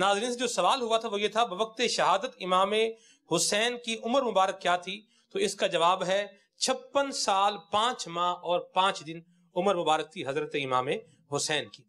नाजरीन से जो सवाल हुआ था वो ये था बवक्त शहादत इमाम हुसैन की उम्र मुबारक क्या थी तो इसका जवाब है छप्पन साल पांच माह और पांच दिन उम्र मुबारक थी हजरत इमाम हुसैन की